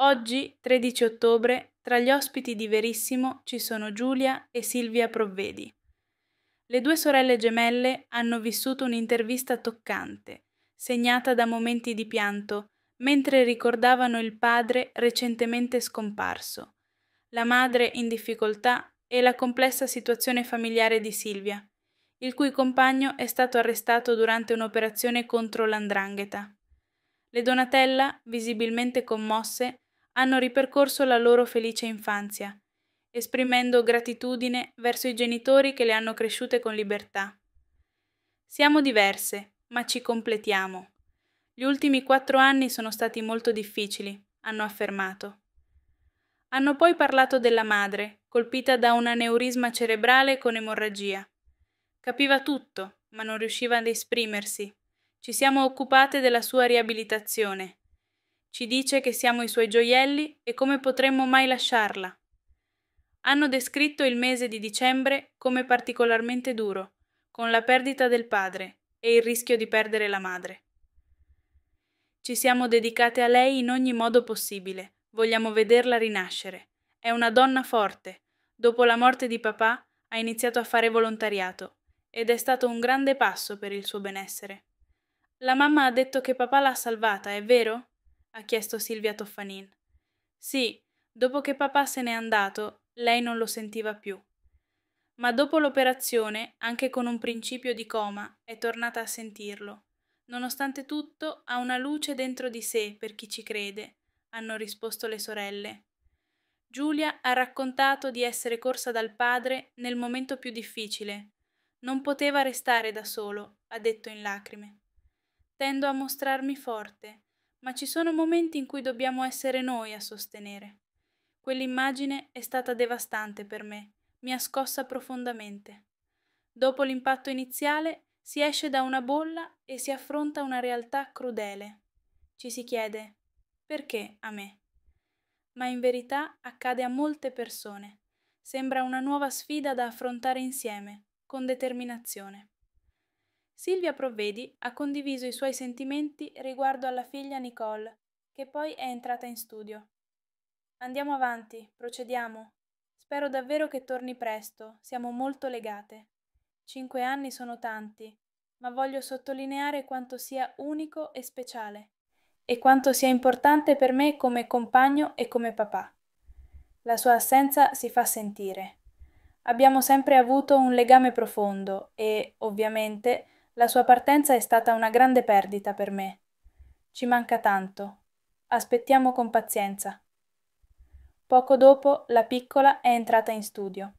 Oggi, 13 ottobre, tra gli ospiti di Verissimo ci sono Giulia e Silvia Provvedi. Le due sorelle gemelle hanno vissuto un'intervista toccante, segnata da momenti di pianto, mentre ricordavano il padre recentemente scomparso, la madre in difficoltà e la complessa situazione familiare di Silvia, il cui compagno è stato arrestato durante un'operazione contro l'andrangheta. Le Donatella, visibilmente commosse, hanno ripercorso la loro felice infanzia, esprimendo gratitudine verso i genitori che le hanno cresciute con libertà. Siamo diverse, ma ci completiamo. Gli ultimi quattro anni sono stati molto difficili, hanno affermato. Hanno poi parlato della madre, colpita da un aneurisma cerebrale con emorragia. Capiva tutto, ma non riusciva ad esprimersi. Ci siamo occupate della sua riabilitazione, ci dice che siamo i suoi gioielli e come potremmo mai lasciarla. Hanno descritto il mese di dicembre come particolarmente duro, con la perdita del padre e il rischio di perdere la madre. Ci siamo dedicate a lei in ogni modo possibile, vogliamo vederla rinascere. È una donna forte. Dopo la morte di papà ha iniziato a fare volontariato ed è stato un grande passo per il suo benessere. La mamma ha detto che papà l'ha salvata, è vero? ha chiesto Silvia Toffanin. Sì, dopo che papà se n'è andato, lei non lo sentiva più. Ma dopo l'operazione, anche con un principio di coma, è tornata a sentirlo. Nonostante tutto, ha una luce dentro di sé per chi ci crede, hanno risposto le sorelle. Giulia ha raccontato di essere corsa dal padre nel momento più difficile. Non poteva restare da solo, ha detto in lacrime. Tendo a mostrarmi forte, ma ci sono momenti in cui dobbiamo essere noi a sostenere. Quell'immagine è stata devastante per me, mi ha scossa profondamente. Dopo l'impatto iniziale si esce da una bolla e si affronta una realtà crudele. Ci si chiede perché a me? Ma in verità accade a molte persone. Sembra una nuova sfida da affrontare insieme, con determinazione. Silvia Provvedi ha condiviso i suoi sentimenti riguardo alla figlia Nicole, che poi è entrata in studio. Andiamo avanti, procediamo. Spero davvero che torni presto, siamo molto legate. Cinque anni sono tanti, ma voglio sottolineare quanto sia unico e speciale e quanto sia importante per me come compagno e come papà. La sua assenza si fa sentire. Abbiamo sempre avuto un legame profondo e, ovviamente, la sua partenza è stata una grande perdita per me. Ci manca tanto. Aspettiamo con pazienza. Poco dopo la piccola è entrata in studio.